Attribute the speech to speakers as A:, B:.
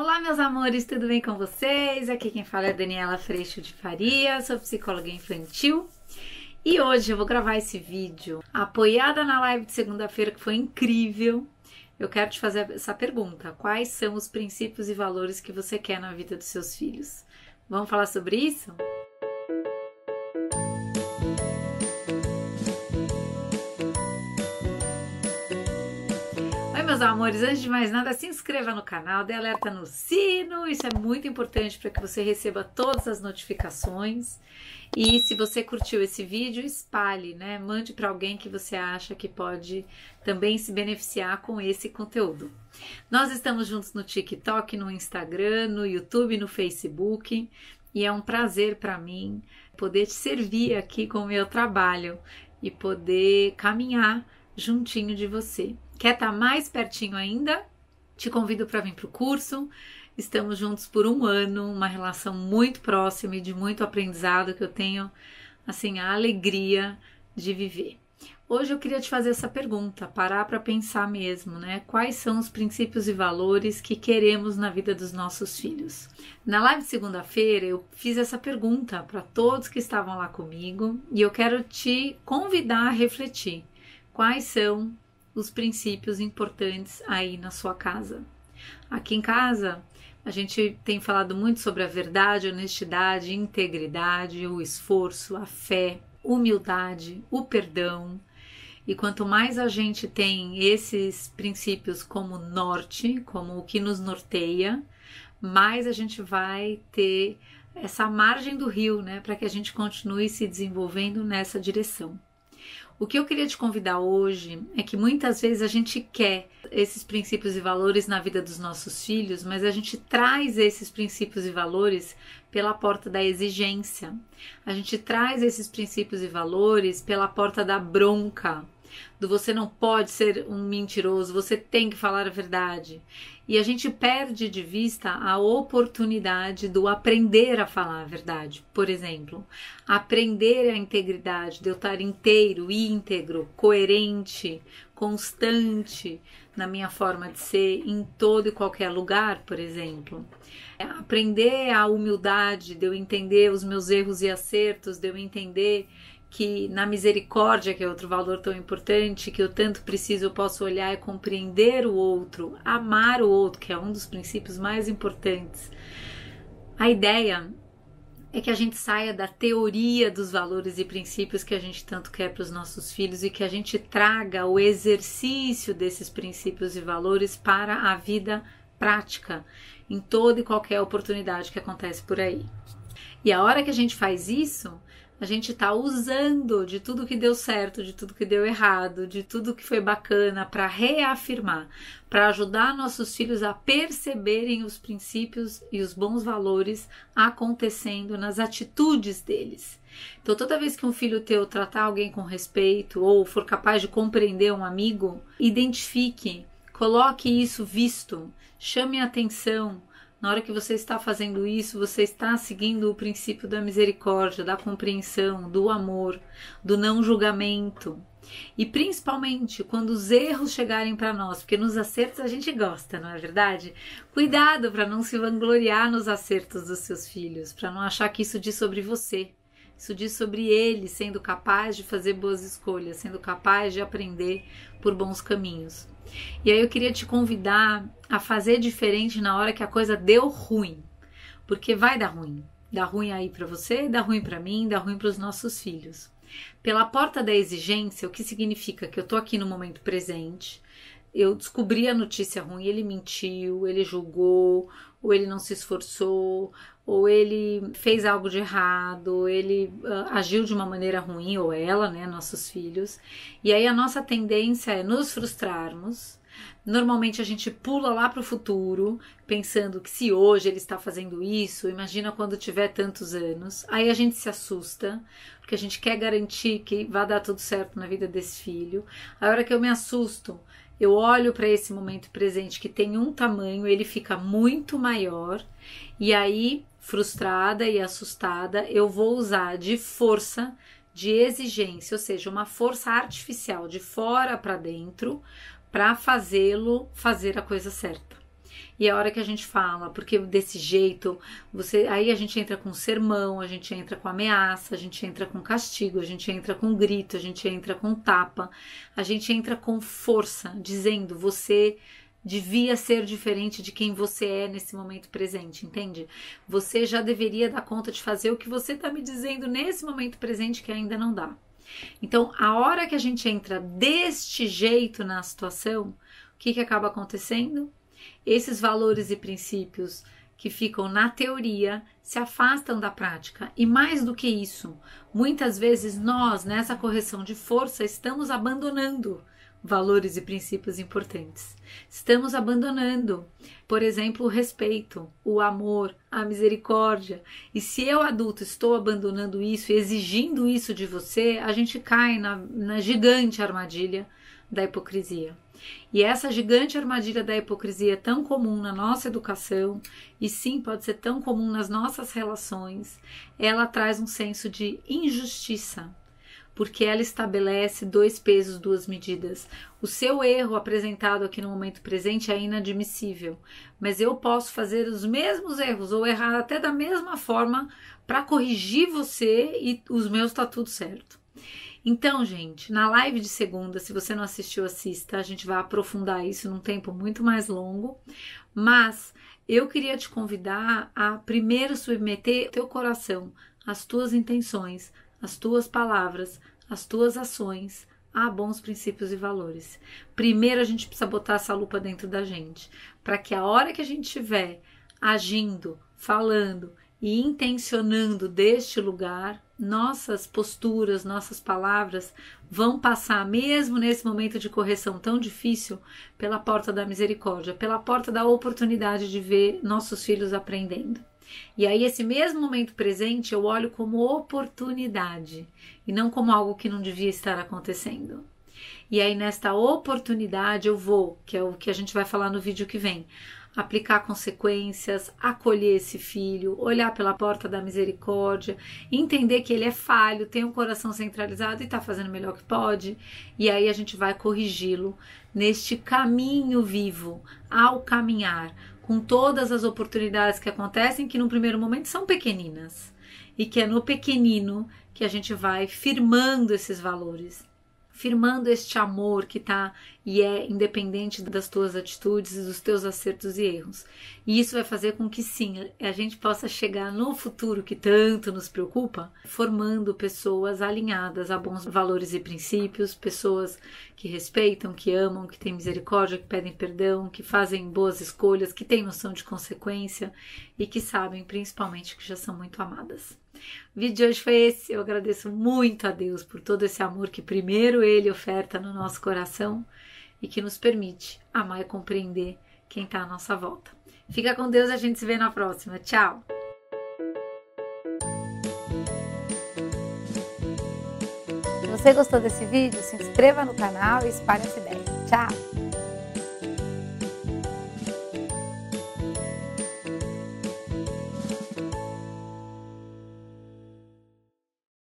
A: Olá, meus amores, tudo bem com vocês? Aqui quem fala é Daniela Freixo de Faria, sou psicóloga infantil. E hoje eu vou gravar esse vídeo apoiada na live de segunda-feira que foi incrível. Eu quero te fazer essa pergunta: quais são os princípios e valores que você quer na vida dos seus filhos? Vamos falar sobre isso? Música meus amores, antes de mais nada, se inscreva no canal, dê alerta no sino, isso é muito importante para que você receba todas as notificações. E se você curtiu esse vídeo, espalhe, né? Mande para alguém que você acha que pode também se beneficiar com esse conteúdo. Nós estamos juntos no TikTok, no Instagram, no YouTube, no Facebook, e é um prazer para mim poder te servir aqui com o meu trabalho e poder caminhar juntinho de você. Quer estar tá mais pertinho ainda? Te convido para vir para o curso. Estamos juntos por um ano, uma relação muito próxima e de muito aprendizado que eu tenho, assim, a alegria de viver. Hoje eu queria te fazer essa pergunta, parar para pensar mesmo, né? Quais são os princípios e valores que queremos na vida dos nossos filhos? Na live de segunda-feira eu fiz essa pergunta para todos que estavam lá comigo e eu quero te convidar a refletir. Quais são os princípios importantes aí na sua casa. Aqui em casa, a gente tem falado muito sobre a verdade, a honestidade, a integridade, o esforço, a fé, humildade, o perdão. E quanto mais a gente tem esses princípios como norte, como o que nos norteia, mais a gente vai ter essa margem do rio, né, para que a gente continue se desenvolvendo nessa direção. O que eu queria te convidar hoje é que muitas vezes a gente quer esses princípios e valores na vida dos nossos filhos, mas a gente traz esses princípios e valores pela porta da exigência. A gente traz esses princípios e valores pela porta da bronca, do você não pode ser um mentiroso, você tem que falar a verdade. E a gente perde de vista a oportunidade do aprender a falar a verdade. Por exemplo, aprender a integridade, de eu estar inteiro, íntegro, coerente, constante na minha forma de ser em todo e qualquer lugar, por exemplo. É, aprender a humildade, de eu entender os meus erros e acertos, de eu entender que na misericórdia, que é outro valor tão importante, que eu tanto preciso, eu posso olhar e compreender o outro, amar o outro, que é um dos princípios mais importantes. A ideia é que a gente saia da teoria dos valores e princípios que a gente tanto quer para os nossos filhos e que a gente traga o exercício desses princípios e valores para a vida prática, em toda e qualquer oportunidade que acontece por aí. E a hora que a gente faz isso, a gente está usando de tudo que deu certo, de tudo que deu errado, de tudo que foi bacana para reafirmar, para ajudar nossos filhos a perceberem os princípios e os bons valores acontecendo nas atitudes deles. Então, toda vez que um filho teu tratar alguém com respeito ou for capaz de compreender um amigo, identifique, coloque isso visto, chame atenção, na hora que você está fazendo isso, você está seguindo o princípio da misericórdia, da compreensão, do amor, do não julgamento. E principalmente quando os erros chegarem para nós, porque nos acertos a gente gosta, não é verdade? Cuidado para não se vangloriar nos acertos dos seus filhos, para não achar que isso diz sobre você. Isso diz sobre ele sendo capaz de fazer boas escolhas, sendo capaz de aprender por bons caminhos. E aí eu queria te convidar a fazer diferente na hora que a coisa deu ruim, porque vai dar ruim. Dá ruim aí para você, dá ruim para mim, dá ruim para os nossos filhos. Pela porta da exigência, o que significa que eu tô aqui no momento presente, eu descobri a notícia ruim, ele mentiu, ele julgou, ou ele não se esforçou, ou ele fez algo de errado, ou ele uh, agiu de uma maneira ruim, ou ela, né, nossos filhos. E aí a nossa tendência é nos frustrarmos. Normalmente a gente pula lá para o futuro, pensando que se hoje ele está fazendo isso, imagina quando tiver tantos anos. Aí a gente se assusta, porque a gente quer garantir que vai dar tudo certo na vida desse filho. A hora que eu me assusto, eu olho para esse momento presente que tem um tamanho, ele fica muito maior, e aí, frustrada e assustada, eu vou usar de força, de exigência, ou seja, uma força artificial de fora para dentro, para fazê-lo fazer a coisa certa. E é a hora que a gente fala, porque desse jeito, você aí a gente entra com sermão, a gente entra com ameaça, a gente entra com castigo, a gente entra com grito, a gente entra com tapa, a gente entra com força, dizendo você devia ser diferente de quem você é nesse momento presente, entende? Você já deveria dar conta de fazer o que você está me dizendo nesse momento presente que ainda não dá. Então, a hora que a gente entra deste jeito na situação, o que, que acaba acontecendo? Esses valores e princípios que ficam na teoria se afastam da prática. E mais do que isso, muitas vezes nós, nessa correção de força, estamos abandonando valores e princípios importantes. Estamos abandonando, por exemplo, o respeito, o amor, a misericórdia. E se eu, adulto, estou abandonando isso e exigindo isso de você, a gente cai na, na gigante armadilha da hipocrisia. E essa gigante armadilha da hipocrisia é tão comum na nossa educação, e sim pode ser tão comum nas nossas relações, ela traz um senso de injustiça, porque ela estabelece dois pesos, duas medidas. O seu erro apresentado aqui no momento presente é inadmissível, mas eu posso fazer os mesmos erros ou errar até da mesma forma para corrigir você e os meus está tudo certo. Então, gente, na live de segunda, se você não assistiu, assista. A gente vai aprofundar isso num tempo muito mais longo. Mas eu queria te convidar a primeiro submeter teu coração, as tuas intenções, as tuas palavras, as tuas ações a bons princípios e valores. Primeiro a gente precisa botar essa lupa dentro da gente, para que a hora que a gente estiver agindo, falando e intencionando deste lugar, nossas posturas, nossas palavras vão passar, mesmo nesse momento de correção tão difícil, pela porta da misericórdia, pela porta da oportunidade de ver nossos filhos aprendendo. E aí, esse mesmo momento presente, eu olho como oportunidade e não como algo que não devia estar acontecendo. E aí, nesta oportunidade, eu vou, que é o que a gente vai falar no vídeo que vem, aplicar consequências, acolher esse filho, olhar pela porta da misericórdia, entender que ele é falho, tem um coração centralizado e está fazendo o melhor que pode, e aí a gente vai corrigi-lo neste caminho vivo, ao caminhar, com todas as oportunidades que acontecem, que no primeiro momento são pequeninas, e que é no pequenino que a gente vai firmando esses valores firmando este amor que está e é independente das tuas atitudes e dos teus acertos e erros. E isso vai fazer com que sim, a gente possa chegar no futuro que tanto nos preocupa, formando pessoas alinhadas a bons valores e princípios, pessoas que respeitam, que amam, que têm misericórdia, que pedem perdão, que fazem boas escolhas, que têm noção de consequência e que sabem principalmente que já são muito amadas. O vídeo de hoje foi esse. Eu agradeço muito a Deus por todo esse amor que primeiro Ele oferta no nosso coração e que nos permite amar e compreender quem está à nossa volta. Fica com Deus, a gente se vê na próxima. Tchau! Se você gostou desse vídeo, se inscreva no canal e espalhe essa ideia. Tchau!